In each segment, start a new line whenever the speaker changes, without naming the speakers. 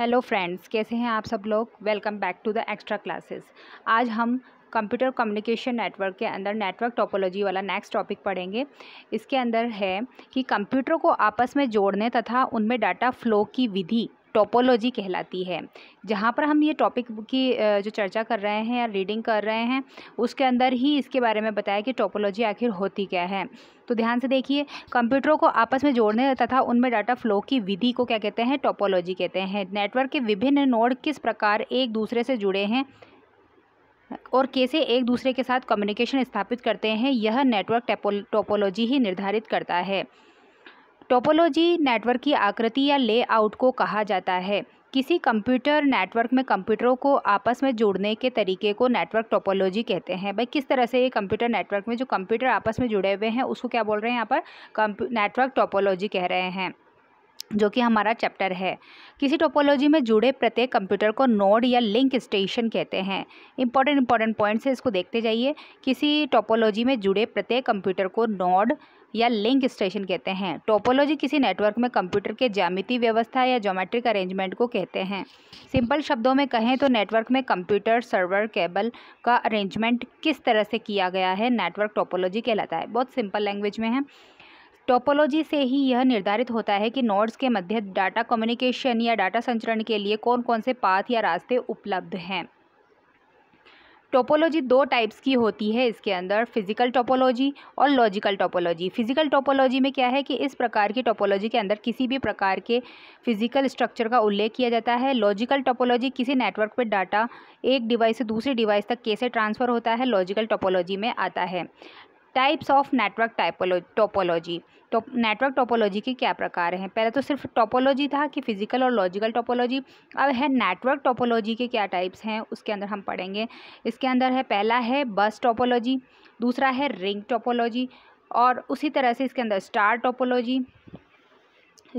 hello friends कैसे हैं आप सब लोग welcome back to the extra classes आज हम कंप्यूटर कम्युनिकेशन नेटवर्क के अंदर नेटवर्क टोपोलॉजी वाला नेक्स्ट टॉपिक पढ़ेंगे इसके अंदर है कि कंप्यूटर को आपस में जोड़ने तथा उनमें डाटा फ्लो की विधि टोपोलॉजी कहलाती है जहाँ पर हम ये टॉपिक की जो चर्चा कर रहे हैं या रीडिंग कर रहे हैं उसके अंदर ही इसके बारे में बताया कि टोपोलॉजी आखिर होती क्या है तो ध्यान से देखिए कंप्यूटरों को आपस में जोड़ने तथा उनमें डाटा फ्लो की विधि को क्या कहते हैं टोपोलॉजी कहते हैं नेटवर्क के विभिन्न नोड किस प्रकार एक दूसरे से जुड़े हैं और कैसे एक दूसरे के साथ कम्युनिकेशन स्थापित करते हैं यह नेटवर्क टोपोलॉजी ही निर्धारित करता है टोपोलॉजी नेटवर्क की आकृति या लेआउट को कहा जाता है किसी कंप्यूटर नेटवर्क में कंप्यूटरों को आपस में जोड़ने के तरीके को नेटवर्क टोपोलॉजी कहते हैं भाई किस तरह से ये कंप्यूटर नेटवर्क में जो कंप्यूटर आपस में जुड़े हुए हैं उसको क्या बोल रहे हैं यहाँ पर नेटवर्क टोपोलॉजी कह रहे हैं जो कि हमारा चैप्टर है किसी टोपोलॉजी में जुड़े प्रत्येक कंप्यूटर को नोड या लिंक स्टेशन कहते हैं इंपॉर्टेंट इंपॉर्टेंट पॉइंट से इसको देखते जाइए किसी टोपोलॉजी में जुड़े प्रत्येक कंप्यूटर को नोड या लिंक स्टेशन कहते हैं टोपोलॉजी किसी नेटवर्क में कंप्यूटर के ज्यामिति व्यवस्था या जोमेट्रिक अरेंजमेंट को कहते हैं सिंपल शब्दों में कहें तो नेटवर्क में कंप्यूटर सर्वर केबल का अरेंजमेंट किस तरह से किया गया है नेटवर्क टोपोलॉजी कहलाता है बहुत सिंपल लैंग्वेज में है टोपोलॉजी से ही यह निर्धारित होता है कि नोड्स के मध्य डाटा कम्युनिकेशन या डाटा संचरण के लिए कौन कौन से पाथ या रास्ते उपलब्ध हैं टोपोलॉजी दो टाइप्स की होती है इसके अंदर फिजिकल टोपोलॉजी और लॉजिकल टोपोलॉजी फिजिकल टोपोलॉजी में क्या है कि इस प्रकार की टोपोलॉजी के अंदर किसी भी प्रकार के फिजिकल स्ट्रक्चर का उल्लेख किया जाता है लॉजिकल टोपोलॉजी किसी नेटवर्क पर डाटा एक डिवाइस से दूसरे डिवाइस तक कैसे ट्रांसफ़र होता है लॉजिकल टोपोलॉजी में आता है टाइप्स ऑफ नेटवर्क टाइपोलो टोपोलॉजी टॉप नेटवर्क टोपोलॉजी के क्या प्रकार हैं पहले तो सिर्फ टोपोलॉजी था कि फिजिकल और लॉजिकल टोपोलॉजी अब है नेटवर्क टोपोलॉजी के क्या टाइप्स हैं उसके अंदर हम पढ़ेंगे इसके अंदर है पहला है बस टोपोलॉजी दूसरा है रिंग टोपोलॉजी और उसी तरह से इसके अंदर स्टार टोपोलॉजी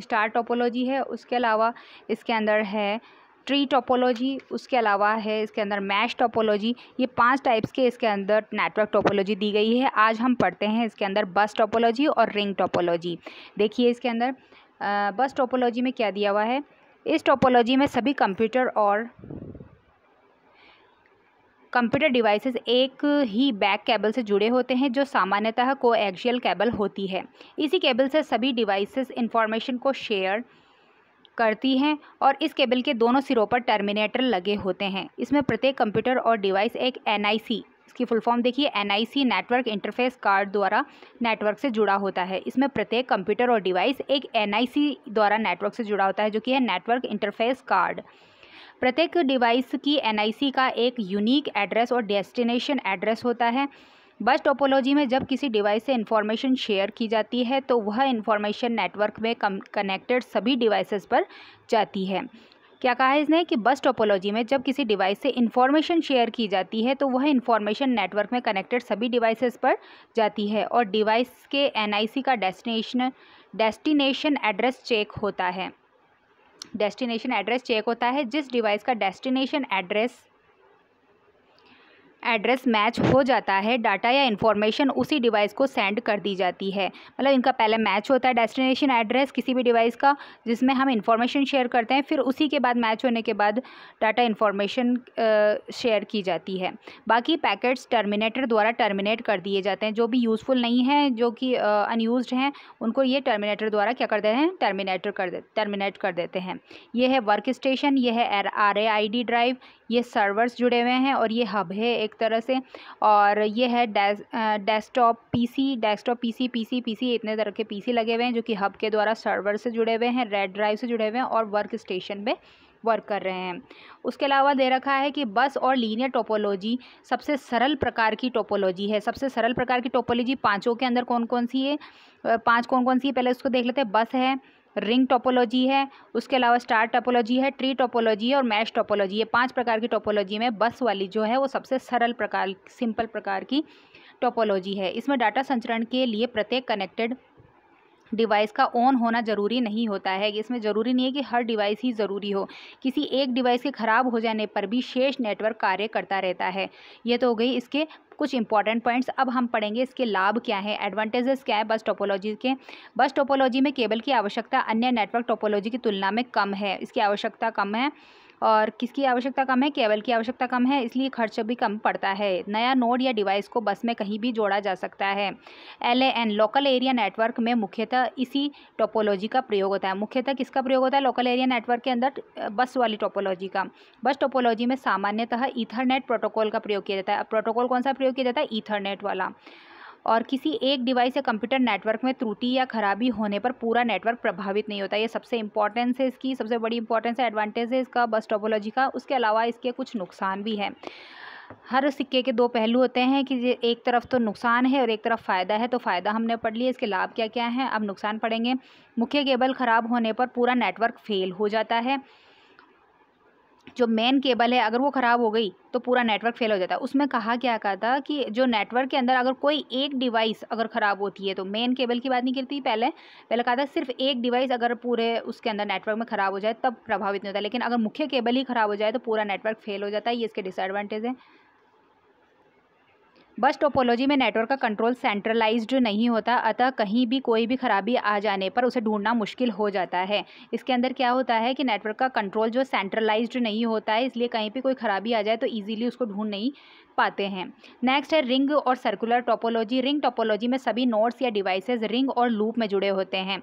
स्टार टोपोलॉजी है उसके अलावा इसके अंदर है ट्री टोपोलॉजी उसके अलावा है इसके अंदर मैश टोपोलॉजी ये पांच टाइप्स के इसके अंदर नेटवर्क टोपोलॉजी दी गई है आज हम पढ़ते हैं इसके अंदर बस टोपोलॉजी और रिंग टोपोलॉजी देखिए इसके अंदर बस टोपोलॉजी में क्या दिया हुआ है इस टोपोलॉजी में सभी कंप्यूटर और कंप्यूटर डिवाइसेस एक ही बैक केबल से जुड़े होते हैं जो सामान्यतः कोएक्सियल केबल होती है इसी केबल से सभी डिवाइसेस इंफॉर्मेशन को शेयर करती हैं और इस केबल के दोनों सिरों पर टर्मिनेटर लगे होते हैं इसमें प्रत्येक कंप्यूटर और डिवाइस एक एन इसकी फुल फॉर्म देखिए एन नेटवर्क इंटरफेस कार्ड द्वारा नेटवर्क से जुड़ा होता है इसमें प्रत्येक कंप्यूटर और डिवाइस एक एन द्वारा नेटवर्क से जुड़ा होता है जो कि है नेटवर्क इंटरफेस कार्ड प्रत्येक डिवाइस की एन का एक यूनिक एड्रेस और डेस्टिनेशन एड्रेस होता है बस टोपोलॉजी में जब किसी डिवाइस से इंफॉर्मेशन शेयर की जाती है तो वह इंफॉर्मेशन नेटवर्क में कनेक्टेड सभी डिवाइसेस पर जाती है क्या कहा है इसने कि बस टोपोलॉजी में जब किसी डिवाइस से इन्फॉर्मेशन शेयर की जाती है तो वह इन्फॉर्मेशन नेटवर्क में कनेक्टेड सभी डिवाइसेस पर जाती है और डिवाइस के एनआईसी का डेस्टिनेशन डेस्टिनेशन एड्रेस चेक होता है डेस्टिनेशन एड्रेस चेक होता है जिस डिवाइस का डेस्टिनेशन एड्रेस एड्रेस मैच हो जाता है डाटा या इन्फॉर्मेशन उसी डिवाइस को सेंड कर दी जाती है मतलब इनका पहले मैच होता है डेस्टिनेशन एड्रेस किसी भी डिवाइस का जिसमें हम इन्फॉर्मेशन शेयर करते हैं फिर उसी के बाद मैच होने के बाद डाटा इन्फॉर्मेशन शेयर की जाती है बाकी पैकेट्स टर्मिनेटर द्वारा टर्मिनेट कर दिए जाते हैं जो भी यूज़फुल नहीं है जो कि अनयूज हैं उनको ये टर्मिनेटर द्वारा क्या कर देते हैं टर्मिनेटर कर दे टर्मिनेट कर देते हैं ये है वर्क स्टेशन ये है R A I D drive ये सर्वर्स जुड़े हुए हैं और ये हब है एक तरह से और ये है desktop PC desktop PC PC PC इतने तरह के पीसी लगे हुए हैं जो कि हब के द्वारा सर्वर से जुड़े हुए हैं रेड ड्राइव से जुड़े हुए हैं और वर्क स्टेशन पर वर्क कर रहे हैं उसके अलावा दे रखा है कि बस और लीनियर टोपोलॉजी सबसे सरल प्रकार की टोपोलॉजी है सबसे सरल प्रकार की टोपोलॉजी पाँचों के अंदर कौन कौन सी है पाँच कौन कौन सी है पहले उसको देख लेते हैं बस है रिंग टोपोलॉजी है उसके अलावा स्टार टोपोलॉजी है ट्री टोपोलॉजी है और मैश टोपोलॉजी ये पांच प्रकार की टोपोलॉजी में बस वाली जो है वो सबसे सरल प्रकार सिंपल प्रकार की टोपोलॉजी है इसमें डाटा संचरण के लिए प्रत्येक कनेक्टेड डिवाइस का ऑन होना ज़रूरी नहीं होता है इसमें ज़रूरी नहीं है कि हर डिवाइस ही ज़रूरी हो किसी एक डिवाइस के ख़राब हो जाने पर भी शेष नेटवर्क कार्य करता रहता है ये तो हो गई इसके कुछ इंपॉर्टेंट पॉइंट्स अब हम पढ़ेंगे इसके लाभ क्या हैं एडवांटेजेस क्या है बस टोपोलॉजी के बस टोपोलॉजी में केबल की आवश्यकता अन्य नेटवर्क टोपोलॉजी की तुलना में कम है इसकी आवश्यकता कम है और किसकी आवश्यकता कम है केबल की आवश्यकता कम है इसलिए खर्च भी कम पड़ता है नया नोड या डिवाइस को बस में कहीं भी जोड़ा जा सकता है एल लोकल एरिया नेटवर्क में मुख्यतः इसी टोपोलॉजी का प्रयोग होता है मुख्यतः किसका प्रयोग होता है लोकल एरिया नेटवर्क के अंदर बस वाली टोपोलॉजी का बस टोपोलॉजी में सामान्यतः ईथरनेट प्रोटोकॉल का प्रयोग किया जाता है प्रोटोकॉल कौन सा प्रयोग किया जाता है ईथरनेट वाला और किसी एक डिवाइस या कंप्यूटर नेटवर्क में त्रुटि या खराबी होने पर पूरा नेटवर्क प्रभावित नहीं होता ये सबसे इंपॉर्टेंस है इसकी सबसे बड़ी इंपॉर्टेंस है एडवांटेज है इसका बस टोपोलॉजी का उसके अलावा इसके कुछ नुकसान भी हैं हर सिक्के के दो पहलू होते हैं कि एक तरफ तो नुकसान है और एक तरफ फ़ायदा है तो फ़ायदा हमने पढ़ लिया इसके लाभ क्या क्या हैं अब नुकसान पड़ेंगे मुख्य केबल ख़राब होने पर पूरा नेटवर्क फेल हो जाता है जो मेन केबल है अगर वो ख़राब हो गई तो पूरा नेटवर्क फेल हो जाता है उसमें कहा क्या कहा था कि जो नेटवर्क के अंदर अगर कोई एक डिवाइस अगर ख़राब होती है तो मेन केबल की बात नहीं करती पहले पहले कहा था सिर्फ एक डिवाइस अगर पूरे उसके अंदर नेटवर्क में ख़राब हो जाए तब प्रभावित नहीं होता लेकिन अगर मुख्य केबल ही ख़राब हो जाए तो पूरा नेटवर्क फेल हो जाता है ये इसके डिसएडवांटेज हैं बस टोपोलॉजी में नेटवर्क का कंट्रोल सेंट्रलाइज्ड नहीं होता अतः कहीं भी कोई भी खराबी आ जाने पर उसे ढूंढना मुश्किल हो जाता है इसके अंदर क्या होता है कि नेटवर्क का कंट्रोल जो सेंट्रलाइज्ड नहीं होता है इसलिए कहीं भी कोई खराबी आ जाए तो ईजिली उसको ढूंढ नहीं पाते हैं नेक्स्ट है रिंग और सर्कुलर टोपोलॉजी रिंग टोपोलॉजी में सभी नोड्स या डिवाइसेस रिंग और लूप में जुड़े होते हैं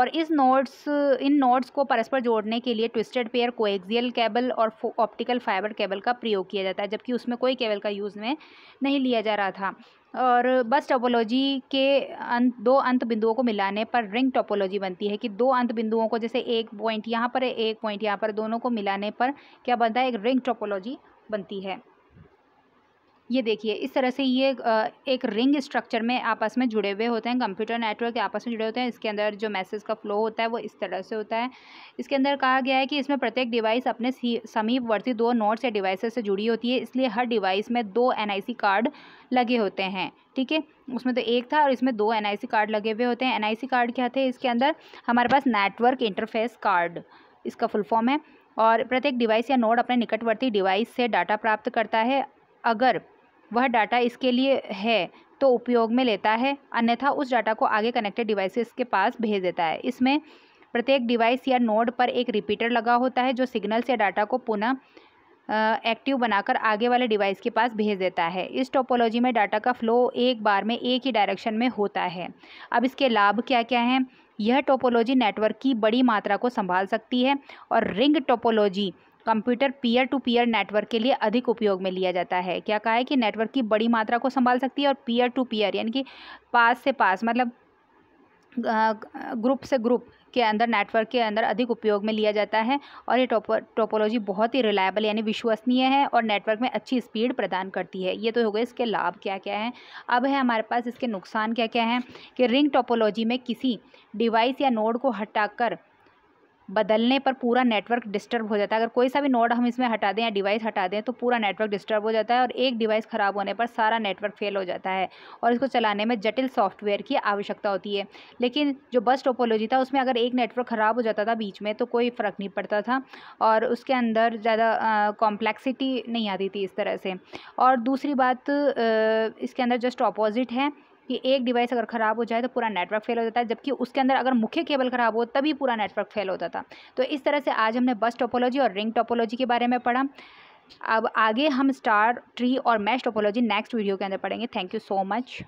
और इस नोड्स इन नोड्स को परस्पर जोड़ने के लिए ट्विस्टेड पेयर कोएक्सियल केबल और ऑप्टिकल फाइबर केबल का प्रयोग किया जाता है जबकि उसमें कोई केबल का यूज़ में नहीं लिया जाता रहा था और बस टोपोलॉजी के अंत दो अंत बिंदुओं को मिलाने पर रिंग टोपोलॉजी बनती है कि दो अंत बिंदुओं को जैसे एक पॉइंट यहाँ पर है एक पॉइंट यहाँ पर दोनों को मिलाने पर क्या बनता है एक रिंग टोपोलॉजी बनती है ये देखिए इस तरह से ये एक रिंग स्ट्रक्चर में आपस में जुड़े हुए होते हैं कंप्यूटर नेटवर्क आपस में जुड़े होते हैं इसके अंदर जो मैसेज का फ्लो होता है वो इस तरह से होता है इसके अंदर कहा गया है कि इसमें प्रत्येक डिवाइस अपने समीपवर्ती दो नोट्स या डिवाइसेस से जुड़ी होती है इसलिए हर डिवाइस में दो एन कार्ड लगे होते हैं ठीक है उसमें तो एक था और इसमें दो एन कार्ड लगे हुए होते हैं एन कार्ड क्या थे इसके अंदर हमारे पास नेटवर्क इंटरफेस कार्ड इसका फुल फॉर्म है और प्रत्येक डिवाइस या नोट अपने निकटवर्ती डिवाइस से डाटा प्राप्त करता है अगर वह डाटा इसके लिए है तो उपयोग में लेता है अन्यथा उस डाटा को आगे कनेक्टेड डिवाइसेस के पास भेज देता है इसमें प्रत्येक डिवाइस या नोड पर एक रिपीटर लगा होता है जो सिग्नल्स या डाटा को पुनः एक्टिव बनाकर आगे वाले डिवाइस के पास भेज देता है इस टोपोलॉजी में डाटा का फ्लो एक बार में एक ही डायरेक्शन में होता है अब इसके लाभ क्या क्या हैं यह टोपोलॉजी नेटवर्क की बड़ी मात्रा को संभाल सकती है और ring topology computer peer to peer network के लिए अधिक उपयोग में लिया जाता है क्या कहा है कि नेटवर्क की बड़ी मात्रा को संभाल सकती है और पीयर टू पीयर यानी कि पास से पास मतलब ग्रुप से ग्रुप के अंदर नेटवर्क के अंदर अधिक उपयोग में लिया जाता है और ये टोपो टोपोलॉजी बहुत ही रिलायबल यानी विश्वसनीय है और नेटवर्क में अच्छी स्पीड प्रदान करती है ये तो हो गए इसके लाभ क्या क्या हैं अब है हमारे पास इसके नुकसान क्या क्या हैं कि रिंग टोपोलॉजी में किसी डिवाइस या नोड को हटाकर बदलने पर पूरा नेटवर्क डिस्टर्ब हो जाता है अगर कोई सा भी नोड हम इसमें हटा दें या डिवाइस हटा दें तो पूरा नेटवर्क डिस्टर्ब हो जाता है और एक डिवाइस ख़राब होने पर सारा नेटवर्क फेल हो जाता है और इसको चलाने में जटिल सॉफ्टवेयर की आवश्यकता होती है लेकिन जो बस टोपोलॉजी था उसमें अगर एक नेटवर्क ख़राब हो जाता था बीच में तो कोई फ़र्क नहीं पड़ता था और उसके अंदर ज़्यादा कॉम्प्लेक्सिटी नहीं आती थी इस तरह से और दूसरी बात इसके अंदर जस्ट अपोजिट है कि एक डिवाइस अगर ख़राब हो जाए तो पूरा नेटवर्क फेल हो जाता है जबकि उसके अंदर अगर मुख्य केबल ख़राब हो तभी पूरा नेटवर्क फेल होता था तो इस तरह से आज हमने बस टोपोलॉजी और रिंग टोपोलॉजी के बारे में पढ़ा अब आगे हम स्टार ट्री और मैश टोपोलॉजी नेक्स्ट वीडियो के अंदर पढ़ेंगे थैंक यू सो मच